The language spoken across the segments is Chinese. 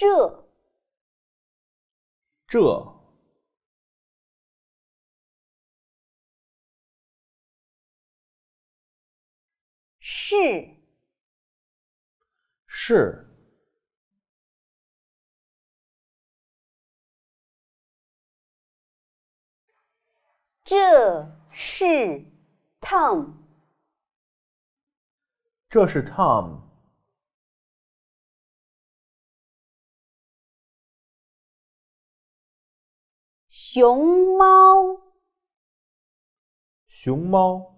这，这是是，这是 Tom，这是 Tom。熊猫，熊猫，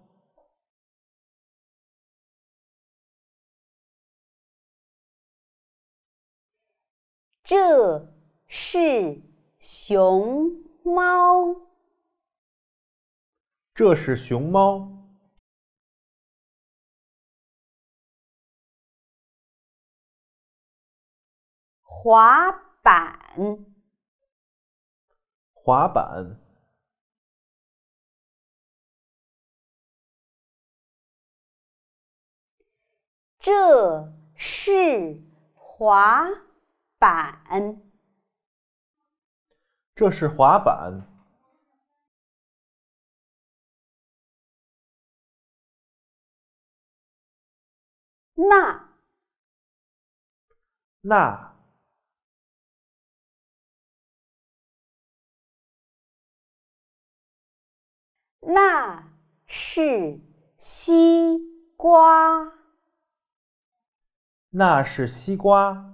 这是熊猫，这是熊猫，滑板。滑板，这是滑板，这是滑板，那那。那是西瓜。那是西瓜。